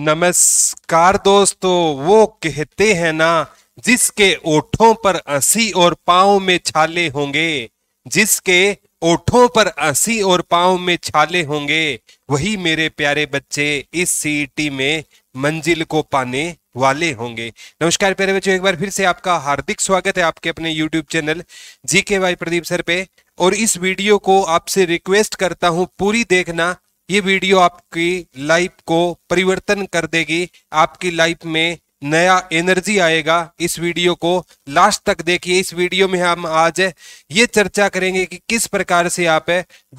नमस्कार दोस्तों वो कहते हैं ना जिसके ओठों पर असी और पाँव में छाले होंगे जिसके ओठों पर असी और पाँव में छाले होंगे वही मेरे प्यारे बच्चे इस सीटी e में मंजिल को पाने वाले होंगे नमस्कार प्यारे बच्चों एक बार फिर से आपका हार्दिक स्वागत है आपके अपने यूट्यूब चैनल जी के वाई प्रदीप सर पे और इस वीडियो को आपसे रिक्वेस्ट करता हूँ पूरी देखना ये वीडियो आपकी लाइफ को परिवर्तन कर देगी आपकी लाइफ में नया एनर्जी आएगा इस वीडियो को लास्ट तक देखिए इस वीडियो में हम आज ये चर्चा करेंगे कि किस प्रकार से आप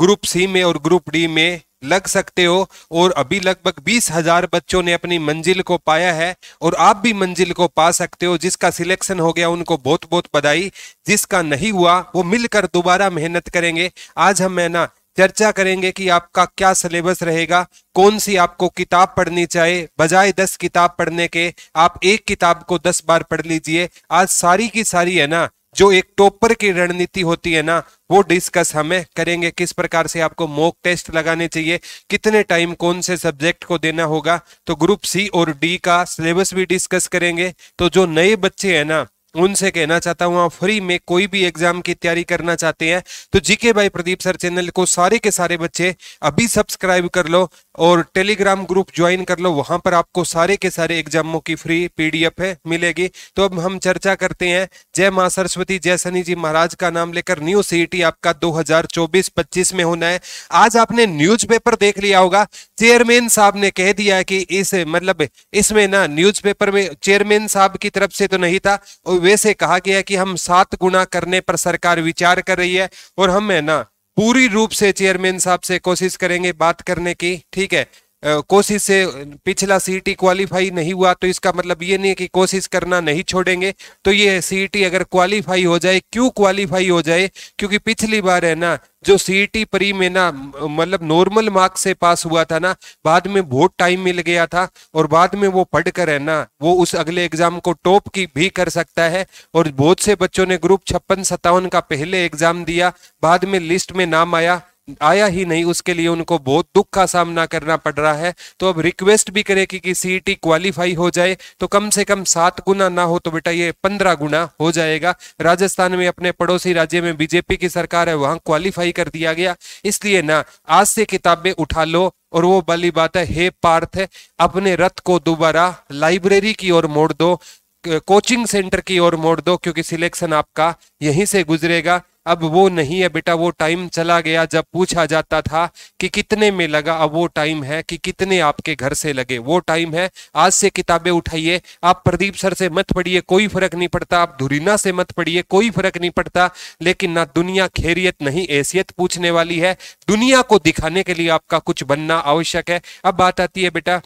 ग्रुप सी में और ग्रुप डी में लग सकते हो और अभी लगभग बीस हजार बच्चों ने अपनी मंजिल को पाया है और आप भी मंजिल को पा सकते हो जिसका सिलेक्शन हो गया उनको बहुत बहुत बधाई जिसका नहीं हुआ वो मिलकर दोबारा मेहनत करेंगे आज हम है ना चर्चा करेंगे कि आपका क्या सिलेबस रहेगा कौन सी आपको किताब पढ़नी चाहिए बजाय दस किताब पढ़ने के आप एक किताब को दस बार पढ़ लीजिए आज सारी की सारी है ना जो एक टॉपर की रणनीति होती है ना वो डिस्कस हमें करेंगे किस प्रकार से आपको मॉक टेस्ट लगाने चाहिए कितने टाइम कौन से सब्जेक्ट को देना होगा तो ग्रुप सी और डी का सिलेबस भी डिस्कस करेंगे तो जो नए बच्चे हैं ना उनसे कहना चाहता हूं आप फ्री में कोई भी एग्जाम की तैयारी करना चाहते हैं तो जीके भाई प्रदीप सर चैनल को सारे के सारे बच्चे अभी सब्सक्राइब कर लो और टेलीग्राम ग्रुप ज्वाइन कर लो वहां पर आपको सारे के सारे एग्जामों की फ्री पीडीएफ है मिलेगी तो अब हम चर्चा करते हैं जय मां सरस्वती जय सनी जी महाराज का नाम लेकर न्यू सीटी e आपका 2024-25 में होना है आज आपने न्यूज़पेपर देख लिया होगा चेयरमैन साहब ने कह दिया कि इस मतलब इसमें ना पेपर में चेयरमैन साहब की तरफ से तो नहीं था और वैसे कहा गया कि हम सात गुना करने पर सरकार विचार कर रही है और हम है ना पूरी रूप से चेयरमैन साहब से कोशिश करेंगे बात करने की ठीक है कोशिश से पिछला टी क्वालिफाई e नहीं हुआ तो इसका मतलब ये नहीं है कि कोशिश करना नहीं छोड़ेंगे तो ये टी e अगर क्वालिफाई हो जाए क्यों क्वालिफाई हो जाए क्योंकि पिछली बार है ना जो टी प्री e में ना मतलब नॉर्मल मार्क्स से पास हुआ था ना बाद में बहुत टाइम मिल गया था और बाद में वो पढ़कर है ना वो उस अगले एग्जाम को टॉप की भी कर सकता है और बहुत से बच्चों ने ग्रुप छप्पन सत्तावन का पहले एग्जाम दिया बाद में लिस्ट में नाम आया आया ही नहीं उसके लिए उनको बहुत दुख का सामना करना पड़ रहा है तो अब रिक्वेस्ट भी करें कि, कि सीईटी क्वालिफाई e हो जाए तो कम से कम सात गुना ना हो तो बेटा ये पंद्रह गुना हो जाएगा राजस्थान में अपने पड़ोसी राज्य में बीजेपी की सरकार है वहां क्वालिफाई कर दिया गया इसलिए ना आज से किताबें उठा लो और वो बाली बात है हे पार्थ अपने रथ को दोबारा लाइब्रेरी की ओर मोड़ दो कोचिंग सेंटर की ओर मोड़ दो क्योंकि सिलेक्शन आपका यहीं से गुजरेगा अब वो नहीं है बेटा वो टाइम चला गया जब पूछा जाता था कि कितने में लगा अब वो टाइम है कि कितने आपके घर से लगे वो टाइम है आज से किताबें उठाइए आप प्रदीप सर से मत पढ़िए कोई फर्क नहीं पड़ता आप धुरीना से मत पढ़िए कोई फर्क नहीं पड़ता लेकिन ना दुनिया खैरियत नहीं हैसियत पूछने वाली है दुनिया को दिखाने के लिए आपका कुछ बनना आवश्यक है अब बात आती है बेटा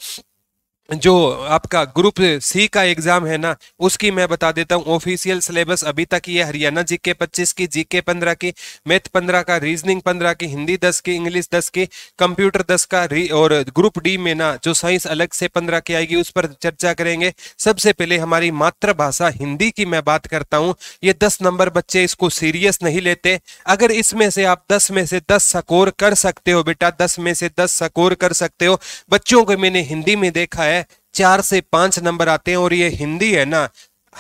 जो आपका ग्रुप सी का एग्जाम है ना उसकी मैं बता देता हूँ ऑफिशियल सिलेबस अभी तक ये हरियाणा जीके 25 की जीके 15 की मैथ 15 का रीजनिंग 15 की हिंदी 10 की इंग्लिश 10 की कंप्यूटर 10 का और ग्रुप डी में ना जो साइंस अलग से 15 की आएगी उस पर चर्चा करेंगे सबसे पहले हमारी मातृभाषा हिंदी की मैं बात करता हूँ ये दस नंबर बच्चे इसको सीरियस नहीं लेते अगर इसमें से आप दस में से दस स्कोर कर सकते हो बेटा दस में से दस स्कोर कर सकते हो बच्चों को मैंने हिंदी में देखा है चार से पांच नंबर आते हैं और ये हिंदी है ना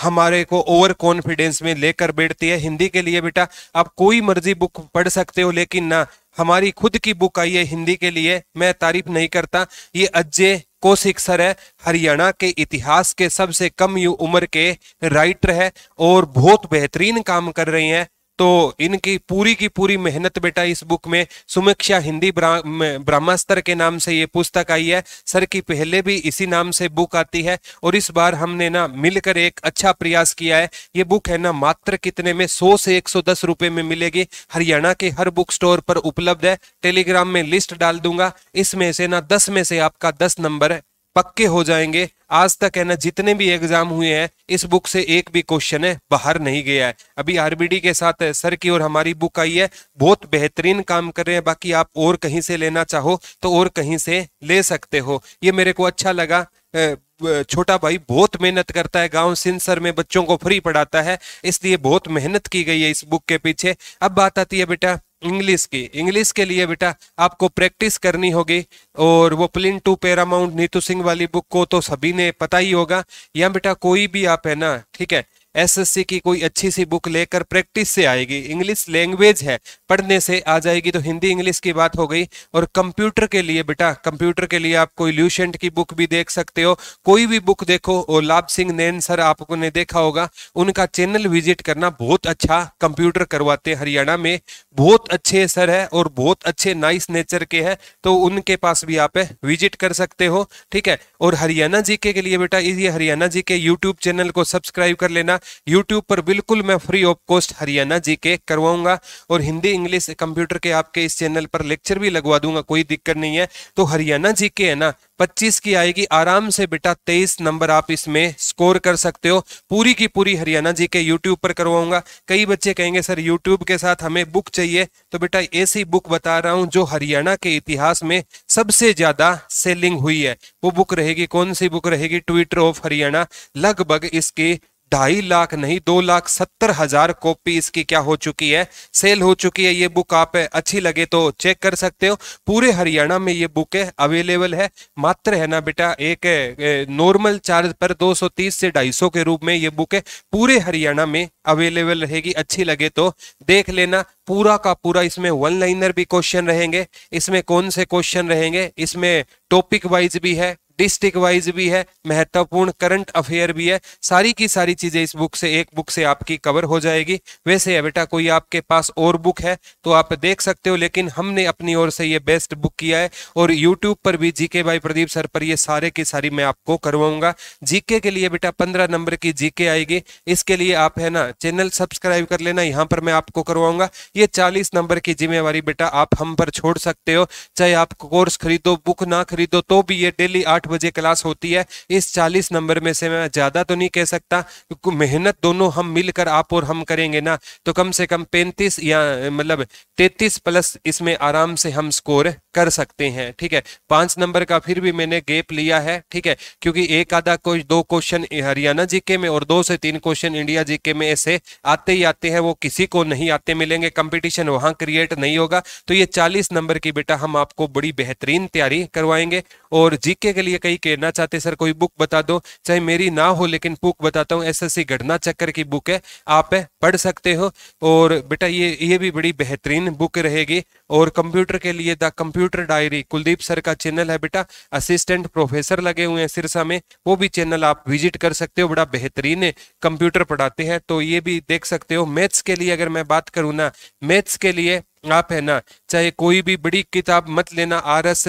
हमारे को ओवर कॉन्फिडेंस में लेकर बैठती है हिंदी के लिए बेटा आप कोई मर्जी बुक पढ़ सकते हो लेकिन ना हमारी खुद की बुक आई है हिंदी के लिए मैं तारीफ नहीं करता ये अजय कौशिक सर है हरियाणा के इतिहास के सबसे कम उम्र के राइटर है और बहुत बेहतरीन काम कर रही हैं तो इनकी पूरी की पूरी मेहनत बेटा इस बुक में सुमिक्षा हिंदी ब्रह्मास्त्र के नाम से ये पुस्तक आई है सर की पहले भी इसी नाम से बुक आती है और इस बार हमने ना मिलकर एक अच्छा प्रयास किया है ये बुक है ना मात्र कितने में 100 से 110 रुपए में मिलेगी हरियाणा के हर बुक स्टोर पर उपलब्ध है टेलीग्राम में लिस्ट डाल दूंगा इसमें से ना दस में से आपका दस नंबर पक्के हो जाएंगे आज तक है ना जितने भी एग्जाम हुए हैं इस बुक से एक भी क्वेश्चन है बाहर नहीं गया है अभी आरबीडी के साथ सर की और हमारी बुक आई है बहुत बेहतरीन काम कर रहे हैं बाकी आप और कहीं से लेना चाहो तो और कहीं से ले सकते हो ये मेरे को अच्छा लगा छोटा भाई बहुत मेहनत करता है गांव सिंसर में बच्चों को फ्री पढ़ाता है इसलिए बहुत मेहनत की गई है इस बुक के पीछे अब बात आती है बेटा इंग्लिश की इंग्लिश के लिए बेटा आपको प्रैक्टिस करनी होगी और वो plinth to Paramount Neetu Singh वाली बुक को तो सभी ने पता ही होगा या बेटा कोई भी आप है ना ठीक है एसएससी की कोई अच्छी सी बुक लेकर प्रैक्टिस से आएगी इंग्लिश लैंग्वेज है पढ़ने से आ जाएगी तो हिंदी इंग्लिश की बात हो गई और कंप्यूटर के लिए बेटा कंप्यूटर के लिए आप कोई ल्यूशेंट की बुक भी देख सकते हो कोई भी बुक देखो और लाभ सिंह नैन सर आपको ने देखा होगा उनका चैनल विजिट करना बहुत अच्छा कंप्यूटर करवाते हैं हरियाणा में बहुत अच्छे सर है और बहुत अच्छे नाइस नेचर के है तो उनके पास भी आप विजिट कर सकते हो ठीक है और हरियाणा जीके के लिए बेटा इसी हरियाणा जी के यूट्यूब चैनल को सब्सक्राइब कर लेना यूट्यूब पर बिल्कुल मैं फ्री ऑफ कॉस्ट हरियाणा जी के करवाऊंगा और हिंदी इंग्लिश कंप्यूटर के आपके इस चैनल पर लेक्चर भी लगवा दूंगा कोई दिक्कत नहीं है तो हरियाणा जी के है ना 25 की आएगी आराम से बेटा 23 नंबर आप इसमें स्कोर कर सकते हो पूरी की पूरी हरियाणा जी के यूट्यूब पर करवाऊंगा कई बच्चे कहेंगे सर यूट्यूब के साथ हमें बुक चाहिए तो बेटा ऐसी बुक बता रहा हूं जो हरियाणा के इतिहास में सबसे ज्यादा सेलिंग हुई है वो बुक रहेगी कौन सी बुक रहेगी ट्विटर ऑफ हरियाणा लगभग इसकी ढाई लाख नहीं दो लाख सत्तर हजार कॉपी इसकी क्या हो चुकी है सेल हो चुकी है ये बुक आप अच्छी लगे तो चेक कर सकते हो पूरे हरियाणा में ये बुक है अवेलेबल है मात्र है ना बेटा एक नॉर्मल चार्ज पर 230 से 250 के रूप में ये बुक है पूरे हरियाणा में अवेलेबल रहेगी अच्छी लगे तो देख लेना पूरा का पूरा इसमें वन लाइनर भी क्वेश्चन रहेंगे इसमें कौन से क्वेश्चन रहेंगे इसमें टॉपिक वाइज भी है डिस्ट्रिक्ट वाइज भी है महत्वपूर्ण करंट अफेयर भी है सारी की सारी चीजें इस बुक से एक बुक से आपकी कवर हो जाएगी वैसे है बेटा कोई आपके पास और बुक है तो आप देख सकते हो लेकिन हमने अपनी ओर से ये बेस्ट बुक किया है और यूट्यूब पर भी जीके बाई प्रदीप सर पर ये सारे की सारी मैं आपको करवाऊंगा जीके के लिए बेटा पंद्रह नंबर की जीके आएगी इसके लिए आप है ना चैनल सब्सक्राइब कर लेना यहाँ पर मैं आपको करवाऊंगा ये चालीस नंबर की जिम्मेवारी बेटा आप हम पर छोड़ सकते हो चाहे आप कोर्स खरीदो बुक ना खरीदो तो भी ये डेली आठ आठ बजे क्लास होती है इस चालीस नंबर में से मैं ज़्यादा तो नहीं कह सकता क्योंकि मेहनत दोनों हम मिलकर आप और हम करेंगे ना तो कम से कम पैंतीस या मतलब तैतीस प्लस इसमें आराम से हम स्कोर कर सकते हैं ठीक है पाँच नंबर का फिर भी मैंने गैप लिया है ठीक है क्योंकि एक आधा को दो क्वेश्चन हरियाणा जीके में और दो से तीन क्वेश्चन इंडिया जीके में ऐसे आते ही आते हैं वो किसी को नहीं आते मिलेंगे कंपटीशन वहां क्रिएट नहीं होगा तो ये चालीस नंबर की बेटा हम आपको बड़ी बेहतरीन तैयारी करवाएंगे और जीके के लिए लिए कहीं कहना चाहते सर कोई बुक बता दो चाहे मेरी ना हो लेकिन बुक बताता हूँ एसएससी घटना चक्कर की बुक है आप है, पढ़ सकते हो और बेटा ये ये भी बड़ी बेहतरीन बुक रहेगी और कंप्यूटर के लिए the computer diary Kuldeep sir का चैनल है बेटा असिस्टेंट प्रोफेसर लगे हुए हैं सिरसा में वो भी चैनल आप विजिट कर सकते हो बड़ा बेहतरीन कंप्यूटर पढ़ाते हैं तो ये भी देख सकते हो मैथ्स के लिए अगर मैं बात करूँ ना मैथ्स के लिए आप है ना चाहे कोई भी बड़ी किताब मत लेना आर एस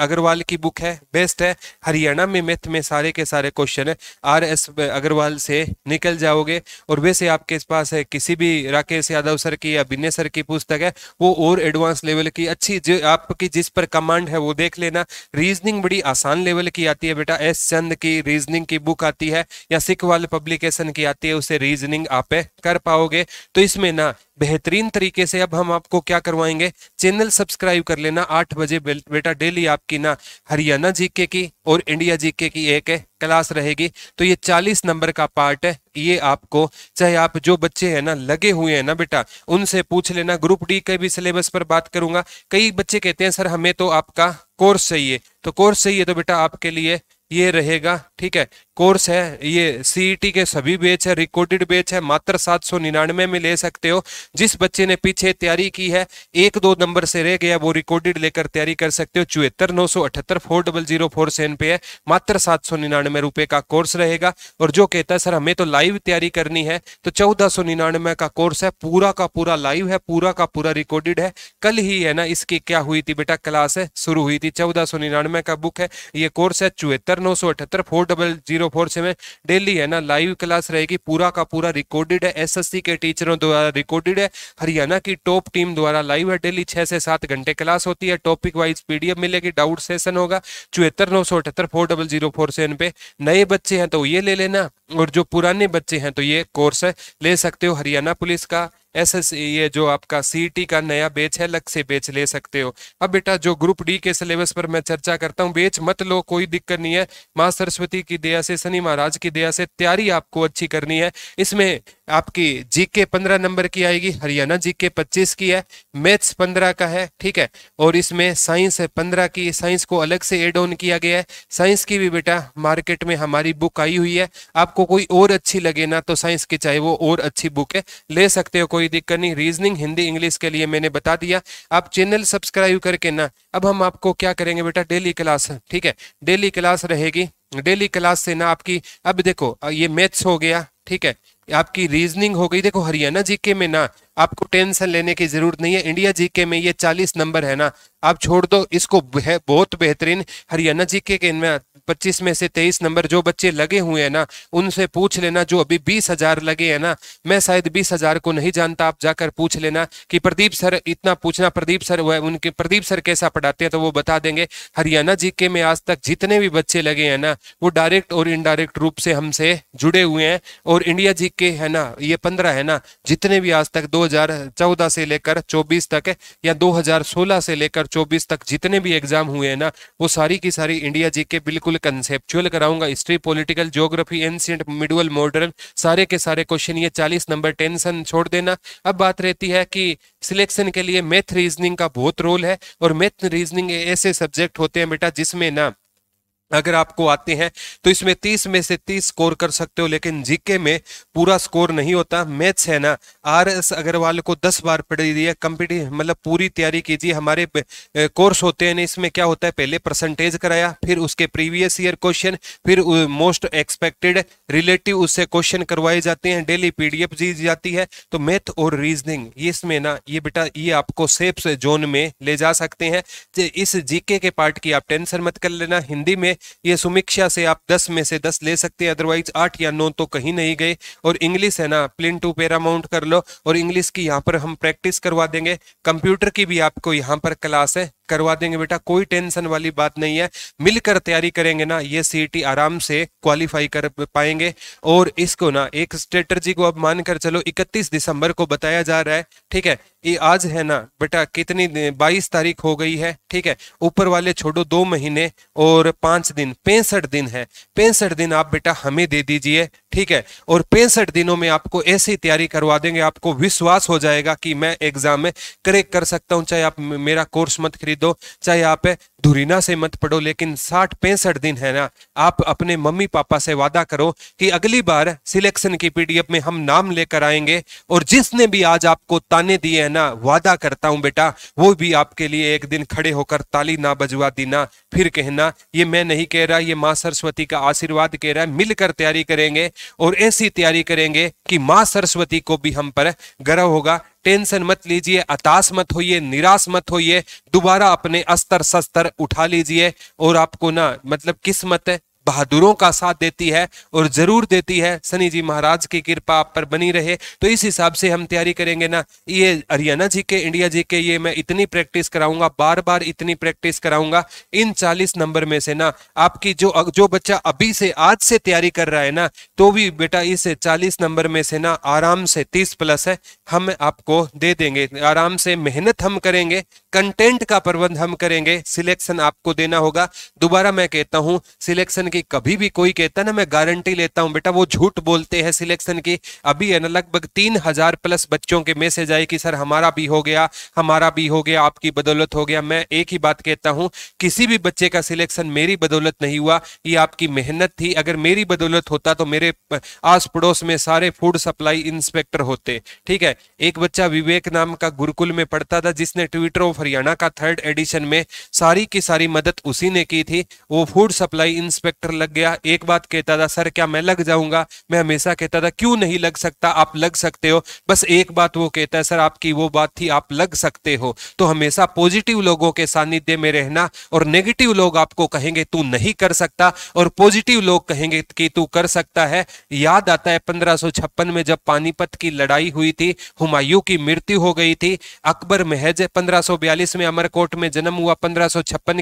अग्रवाल की बुक है बेस्ट है हरियाणा में मैथ में सारे के सारे क्वेश्चन है आर एस अग्रवाल से निकल जाओगे और वैसे आपके पास है किसी भी राकेश यादव सर की या विनय सर की पुस्तक है वो और एडवांस लेवल की अच्छी जो आपकी जिस पर कमांड है वो देख लेना रीजनिंग बड़ी आसान लेवल की आती है बेटा एस चंद की रीजनिंग की बुक आती है या सिख वाल पब्लिकेशन की आती है उसे रीजनिंग आप कर पाओगे तो इसमें ना बेहतरीन तरीके से अब हम आपको क्या करवाएंगे चैनल सब्सक्राइब कर लेना आठ बजे बेटा डेली आपकी ना हरियाणा जीके की और इंडिया जीके की एक है क्लास रहेगी तो ये चालीस नंबर का पार्ट है ये आपको चाहे आप जो बच्चे हैं ना लगे हुए हैं ना बेटा उनसे पूछ लेना ग्रुप डी के भी सिलेबस पर बात करूंगा कई बच्चे कहते हैं सर हमें तो आपका कोर्स चाहिए तो कोर्स चाहिए तो बेटा आपके लिए ये रहेगा ठीक है कोर्स है ये सी e के सभी बेच है रिकॉर्डेड बेच है मात्र सात सौ निन्यानवे में ले सकते हो जिस बच्चे ने पीछे तैयारी की है एक दो नंबर से रह गया वो रिकॉर्डेड लेकर तैयारी कर सकते हो चुहत्तर नौ सौ अठहत्तर four double zero four seven पे है मात्र सात सौ निन्यानवे रुपए का कोर्स रहेगा और जो कहता है सर हमें तो लाइव तैयारी करनी है तो चौदह का कोर्स है पूरा का पूरा लाइव है पूरा का पूरा रिकॉर्डेड है कल ही है ना इसकी क्या हुई थी बेटा क्लास है शुरू हुई थी चौदह सौ निन्यानवे का बुक है ये कोर्स है चौहत्तर नौ सौ अठहत्तर four double zero four seven daily है ना लाइव क्लास रहेगी पूरा का पूरा रिकॉर्डेड है एसएससी के टीचरों द्वारा रिकॉर्डेड है हरियाणा की टॉप टीम द्वारा लाइव है डेली छः से सात घंटे क्लास होती है टॉपिक वाइज पी मिलेगी डाउट सेशन होगा चौहत्तर नौ सौ अठहत्तर four double zero four seven पे नए बच्चे हैं तो ये ले लेना और जो पुराने बच्चे हैं तो ये कोर्स ले सकते हो हरियाणा पुलिस का एस एस e, ये जो आपका सी टी e का नया बेच है लग से बेच ले सकते हो अब बेटा जो ग्रुप डी के सिलेबस पर मैं चर्चा करता हूँ बेच मत लो कोई दिक्कत नहीं है माँ सरस्वती की दया से शनि महाराज की दया से तैयारी आपको अच्छी करनी है इसमें आपकी जीके पंद्रह नंबर की आएगी हरियाणा जीके पच्चीस की है मैथ्स पंद्रह का है ठीक है और इसमें साइंस है पंद्रह की साइंस को अलग से एड ऑन किया गया है साइंस की भी बेटा मार्केट में हमारी बुक आई हुई है आपको कोई और अच्छी लगे ना तो साइंस की चाहे वो और अच्छी बुक है ले सकते हो कोई दिक्कत नहीं रीजनिंग हिंदी इंग्लिश के लिए मैंने बता दिया आप चैनल सब्सक्राइब करके ना अब हम आपको क्या करेंगे बेटा डेली क्लास ठीक है डेली क्लास रहेगी डेली क्लास से ना आपकी अब देखो ये मैथ्स हो गया ठीक है आपकी रीजनिंग हो गई देखो हरियाणा जीके में ना आपको टेंशन लेने की जरूरत नहीं है इंडिया जीके में ये चालीस नंबर है ना आप छोड़ दो इसको बहुत बेहतरीन हरियाणा जीके के इनमें पच्चीस में से तेईस नंबर जो बच्चे लगे हुए हैं ना उनसे पूछ लेना जो अभी बीस हजार लगे हैं ना मैं शायद बीस हजार को नहीं जानता आप जाकर पूछ लेना कि प्रदीप सर इतना पूछना प्रदीप सर वह उनके प्रदीप सर कैसा पढ़ाते हैं तो वो बता देंगे हरियाणा जीके में आज तक जितने भी बच्चे लगे हैं ना वो डायरेक्ट और इनडायरेक्ट रूप से हमसे जुड़े हुए हैं और और इंडिया जी के है ना ये पंद्रह है ना जितने भी आज तक 2014 से लेकर 24 तक है या 2016 से लेकर 24 तक जितने भी एग्जाम हुए हैं ना वो सारी की सारी इंडिया जी के बिल्कुल कंसेप्चुअल कराऊंगा history political geography ancient medieval modern सारे के सारे क्वेश्चन ये चालीस नंबर टेंशन छोड़ देना अब बात रहती है कि सिलेक्शन के लिए मैथ रीजनिंग का बहुत रोल है और मैथ रीजनिंग ऐसे सब्जेक्ट होते हैं बेटा जिसमें ना अगर आपको आते हैं तो इसमें तीस में से तीस स्कोर कर सकते हो लेकिन जीके में पूरा स्कोर नहीं होता मैथ्स है ना आर एस अग्रवाल को दस बार पढ़ दिया कंपिटी मतलब पूरी तैयारी कीजिए हमारे कोर्स होते हैं इसमें क्या होता है पहले परसेंटेज कराया फिर उसके प्रीवियस ईयर क्वेश्चन फिर मोस्ट एक्सपेक्टेड रिलेटिव उससे क्वेश्चन करवाए जाते हैं डेली पीडीएफ दी जाती है तो मैथ और रीजनिंग इसमें ना ये बेटा ये आपको सेफ जोन में ले जा सकते हैं इस जीके के पार्ट की आप टेंसर मत कर लेना हिंदी में है ये सुमिक्षा से आप दस में से दस ले सकते हैं अदरवाइज आठ या नौ तो कहीं नहीं गए और इंग्लिश है ना प्लिन टू पैरामाउंट कर लो और इंग्लिश की यहाँ पर हम प्रैक्टिस करवा देंगे कंप्यूटर की भी आपको यहाँ पर क्लास है करवा देंगे बेटा कोई टेंशन वाली बात नहीं है मिलकर तैयारी करेंगे ना ये सीटी e आराम से क्वालिफाई कर पाएंगे और इसको ना एक स्ट्रेटर्जी को अब मानकर चलो 31 दिसंबर को बताया जा रहा है ठीक है ये आज है ना बेटा कितनी बाईस तारीख हो गई है ठीक है ऊपर वाले छोड़ो दो महीने और पांच दिन पैंसठ दिन है पैंसठ दिन आप बेटा हमें दे दीजिए ठीक है और पैंसठ दिनों में आपको ऐसी तैयारी करवा देंगे आपको विश्वास हो जाएगा कि मैं एग्जाम में करेक्ट कर सकता हूँ चाहे आप मेरा कोर्स मत खरीदो चाहे आप धुरीना से मत पढ़ो लेकिन साठ पैंसठ दिन है ना आप अपने मम्मी पापा से वादा करो कि अगली बार सिलेक्शन की पीडीएफ में हम नाम लेकर आएंगे और जिसने भी आज आपको ताने दिए है ना वादा करता हूं बेटा वो भी आपके लिए एक दिन खड़े होकर ताली ना बजवा देना फिर कहना ये मैं नहीं कह रहा ये माँ सरस्वती का आशीर्वाद कह रहा है मिलकर तैयारी करेंगे और ऐसी तैयारी करेंगे कि माँ सरस्वती को भी हम पर गर्व होगा टेंशन मत लीजिए अताश मत होइए निराश मत होइए दोबारा अपने अस्तर शस्त्र उठा लीजिए और आपको ना मतलब किस्मत है बहादुरों का साथ देती है और ज़रूर देती है सनी जी महाराज की कृपा आप पर बनी रहे तो इस हिसाब से हम तैयारी करेंगे ना ये हरियाणा जी के इंडिया जी के ये मैं इतनी प्रैक्टिस कराऊंगा बार बार इतनी प्रैक्टिस कराऊंगा इन चालीस नंबर में से ना आपकी जो जो बच्चा अभी से आज से तैयारी कर रहा है ना तो भी बेटा इस चालीस नंबर में से ना आराम से तीस प्लस है हम आपको दे देंगे आराम से मेहनत हम करेंगे कंटेंट का प्रबंध हम करेंगे सिलेक्शन आपको देना होगा दोबारा मैं कहता हूं सिलेक्शन की कभी भी कोई कहता ना मैं गारंटी लेता हूं बेटा वो झूठ बोलते हैं सिलेक्शन की अभी है ना लगभग तीन हजार प्लस बच्चों के मैसेज आए कि सर हमारा भी हो गया हमारा भी हो गया आपकी बदौलत हो गया मैं एक ही बात कहता हूं किसी भी बच्चे का सिलेक्शन मेरी बदौलत नहीं हुआ ये आपकी मेहनत थी अगर मेरी बदौलत होता तो मेरे आस पड़ोस में सारे फूड सप्लाई इंस्पेक्टर होते ठीक है एक बच्चा विवेक नाम का गुरुकुल में पढ़ता था जिसने ट्विटर ऑफ हरियाणा का थर्ड एडिशन में सारी की सारी मदद उसी ने की थी वो फूड सप्लाई इंस्पेक्टर लग गया एक बात कहता था सर क्या मैं लग जाऊंगा मैं हमेशा कहता था क्यों नहीं लग सकता आप लग सकते हो बस एक बात वो कहता है सर आपकी वो बात थी आप लग सकते हो तो हमेशा पॉजिटिव लोगों के सानिध्य में रहना और नेगेटिव लोग आपको कहेंगे तू नहीं कर सकता और पॉजिटिव लोग कहेंगे कि तू कर सकता है याद आता है पंद्रह में जब पानीपत की लड़ाई हुई थी हुमायूं की मृत्यु हो गई थी अकबर महज पंद्रह 1946 में अमरकोट में जन्म हुआ पंद्रह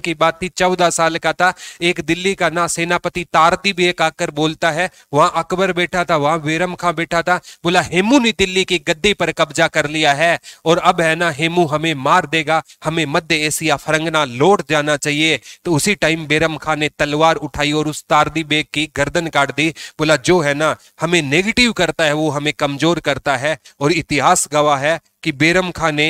की बात थी 14 साल का था एक दिल्ली का ना सेनापति तारती भी एक आकर बोलता है वहां अकबर बैठा था वहां वेरम खां बैठा था बोला हेमू ने दिल्ली की गद्दी पर कब्जा कर लिया है और अब है ना हेमू हमें मार देगा हमें मध्य एशिया फरंगना लौट जाना चाहिए तो उसी टाइम बेरम खां ने तलवार उठाई और उस तारदी बेग की गर्दन काट दी बोला जो है ना हमें नेगेटिव करता है वो हमें कमजोर करता है और इतिहास गवाह है कि बेरम खां ने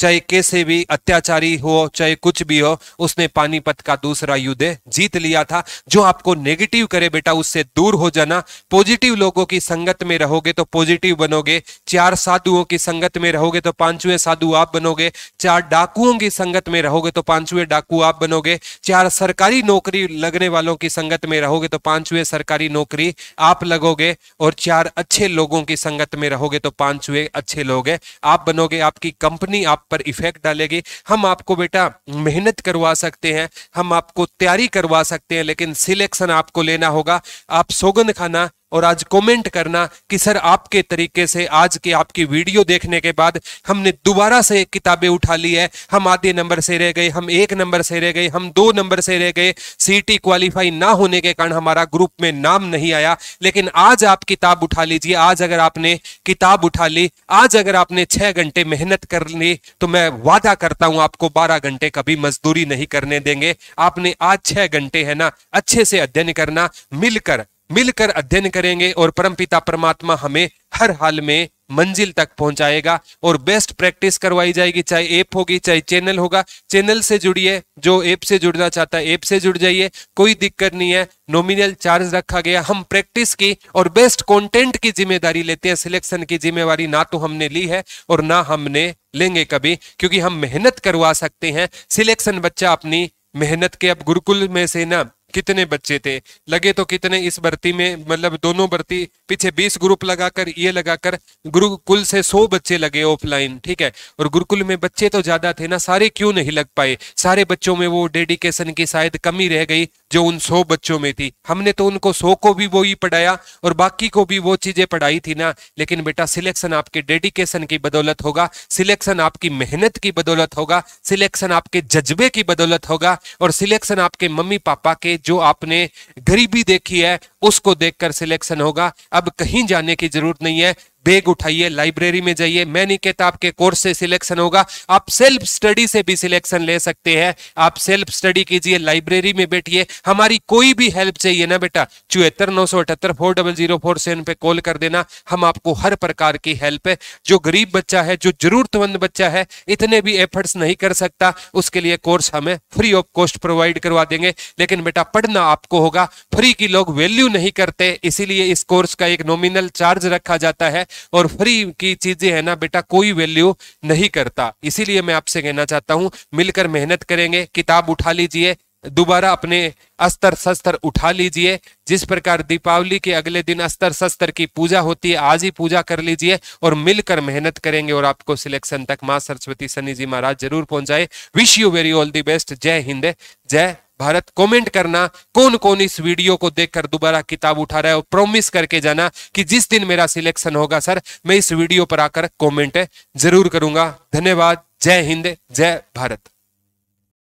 चाहे कैसे भी अत्याचारी हो चाहे कुछ भी हो उसने पानीपत का दूसरा युद्ध जीत लिया था जो आपको नेगेटिव करे बेटा उससे दूर हो जाना पॉजिटिव लोगों की संगत में रहोगे तो पॉजिटिव बनोगे चार साधुओं की संगत में रहोगे तो पांचवें साधु आप बनोगे चार डाकुओं की संगत में रहोगे तो पांचवें डाकू आप बनोगे चार सरकारी नौकरी लगने वालों की संगत में रहोगे तो पांचवें सरकारी नौकरी आप लगोगे और चार अच्छे लोगों की संगत में रहोगे तो पांचवें अच्छे लोग आप बनोगे आपकी कंपनी आप आप पर इफेक्ट डालेगी हम आपको बेटा मेहनत करवा सकते हैं हम आपको तैयारी करवा सकते हैं लेकिन सिलेक्शन आपको लेना होगा आप सोगंद खाना और आज कमेंट करना कि सर आपके तरीके से आज के आपकी वीडियो देखने के बाद हमने दोबारा से किताबें उठा ली है हम आधे नंबर से रह गए हम एक नंबर से रह गए हम दो नंबर से रह गए सीटी क्वालिफाई ना होने के कारण हमारा ग्रुप में नाम नहीं आया लेकिन आज आप किताब उठा लीजिए आज अगर आपने किताब उठा ली आज अगर आपने छह घंटे मेहनत कर ली तो मैं वादा करता हूं आपको बारह घंटे कभी मजदूरी नहीं करने देंगे आपने आज छह घंटे है ना अच्छे से अध्ययन करना मिलकर मिलकर अध्ययन करेंगे और परमपिता परमात्मा हमें हर हाल में मंजिल तक पहुंचाएगा और बेस्ट प्रैक्टिस करवाई जाएगी चाहे ऐप होगी चाहे चैनल होगा चैनल से जुड़िए जो ऐप से जुड़ना चाहता है ऐप से जुड़ जाइए कोई दिक्कत नहीं है नॉमिनल चार्ज रखा गया हम प्रैक्टिस की और बेस्ट कंटेंट की जिम्मेदारी लेते हैं सिलेक्शन की जिम्मेवारी ना तो हमने ली है और ना हमने लेंगे कभी क्योंकि हम मेहनत करवा सकते हैं सिलेक्शन बच्चा अपनी मेहनत के अब गुरुकुल में से ना कितने बच्चे थे लगे तो कितने इस भर्ती में मतलब दोनों भर्ती पीछे बीस ग्रुप लगाकर ये लगाकर गुरुकुल से सौ बच्चे लगे ऑफलाइन ठीक है और गुरुकुल में बच्चे तो ज्यादा थे ना सारे क्यों नहीं लग पाए सारे बच्चों में वो डेडिकेशन की शायद कमी रह गई जो उन सौ बच्चों में थी हमने तो उनको सौ को भी वो ही पढ़ाया और बाकी को भी वो चीजें पढ़ाई थी ना लेकिन बेटा सिलेक्शन आपके डेडिकेशन की बदौलत होगा सिलेक्शन आपकी मेहनत की बदौलत होगा सिलेक्शन आपके जज्बे की बदौलत होगा और सिलेक्शन आपके मम्मी पापा के जो आपने गरीबी देखी है उसको देखकर सिलेक्शन होगा अब कहीं जाने की जरूरत नहीं है बेग उठाइए लाइब्रेरी में जाइए मैं नहीं कहता आपके कोर्स से सिलेक्शन होगा आप सेल्फ स्टडी से भी सिलेक्शन ले सकते हैं आप सेल्फ स्टडी कीजिए लाइब्रेरी में बैठिए हमारी कोई भी हेल्प चाहिए ना बेटा चुहत्तर नौ सौ अठहत्तर four double zero four seven पे कॉल कर देना हम आपको हर प्रकार की हेल्प है जो गरीब बच्चा है जो जरूरतमंद बच्चा है इतने भी एफर्ट्स नहीं कर सकता उसके लिए कोर्स हमें फ्री ऑफ कॉस्ट प्रोवाइड करवा देंगे लेकिन बेटा पढ़ना आपको होगा फ्री की लोग वैल्यू नहीं करते इसीलिए इस कोर्स का एक नॉमिनल चार्ज रखा जाता है और फ्री की चीजें है ना बेटा कोई वैल्यू नहीं करता इसीलिए मैं आपसे कहना चाहता हूँ मिलकर मेहनत करेंगे किताब उठा लीजिए दोबारा अपने अस्त्र शस्त्र उठा लीजिए जिस प्रकार दीपावली के अगले दिन अस्त्र शस्त्र की पूजा होती है आज ही पूजा कर लीजिए और मिलकर मेहनत करेंगे और आपको सिलेक्शन तक माँ सरस्वती सनी जी महाराज जरूर पहुंचाए wish you very all the best जय हिंद जय भारत कमेंट करना कौन कौन इस वीडियो को देखकर दोबारा किताब उठा रहा है और प्रॉमिस करके जाना कि जिस दिन मेरा सिलेक्शन होगा सर मैं इस वीडियो पर आकर कमेंट जरूर करूंगा धन्यवाद जय हिंद जय भारत